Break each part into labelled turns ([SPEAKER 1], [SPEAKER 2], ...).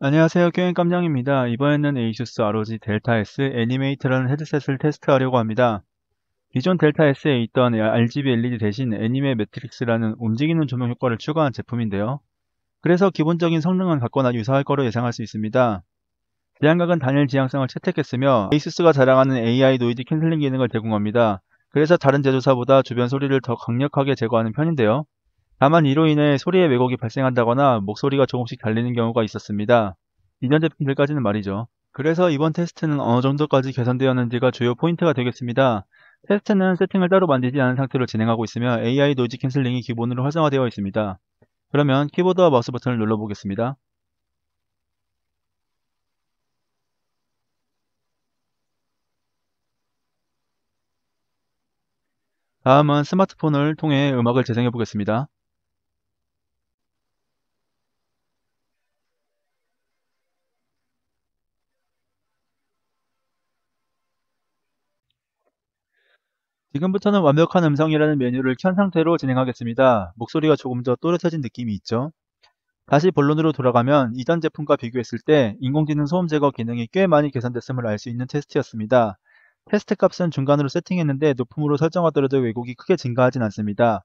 [SPEAKER 1] 안녕하세요 교행 깜냥입니다 이번에는 ASUS ROG Delta S 애니메이트라는 헤드셋을 테스트하려고 합니다 기존 델타 S에 있던 RGB LED 대신 애니메 매트릭스라는 움직이는 조명 효과를 추가한 제품인데요 그래서 기본적인 성능은 갖거나 유사할 거로 예상할 수 있습니다 지양각은 단일 지향성을 채택했으며 ASUS가 자랑하는 AI 노이즈 캔슬링 기능을 제공합니다 그래서 다른 제조사보다 주변 소리를 더 강력하게 제거하는 편인데요 다만 이로 인해 소리의 왜곡이 발생한다거나 목소리가 조금씩 달리는 경우가 있었습니다. 2년 제품들까지는 말이죠. 그래서 이번 테스트는 어느 정도까지 개선되었는지가 주요 포인트가 되겠습니다. 테스트는 세팅을 따로 만들지 않은 상태로 진행하고 있으며 AI 노이즈 캔슬링이 기본으로 활성화되어 있습니다. 그러면 키보드와 마우스 버튼을 눌러보겠습니다. 다음은 스마트폰을 통해 음악을 재생해 보겠습니다. 지금부터는 완벽한 음성이라는 메뉴를 켠 상태로 진행하겠습니다. 목소리가 조금 더 또렷해진 느낌이 있죠? 다시 본론으로 돌아가면 이전 제품과 비교했을 때 인공지능 소음 제거 기능이 꽤 많이 개선됐음을 알 수 있는 테스트였습니다. 테스트 값은 중간으로 세팅했는데 높음으로 설정하더라도 왜곡이 크게 증가하진 않습니다.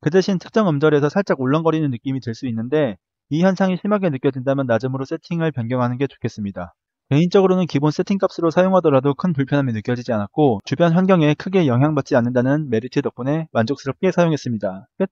[SPEAKER 1] 그 대신 특정 음절에서 살짝 울렁거리는 느낌이 들 수 있는데 이 현상이 심하게 느껴진다면 낮음으로 세팅을 변경하는 게 좋겠습니다. 개인적으로는 기본 세팅값으로 사용하더라도 큰 불편함이 느껴지지 않았고 주변 환경에 크게 영향받지 않는다는 메리트 덕분에 만족스럽게 사용했습니다. 끝.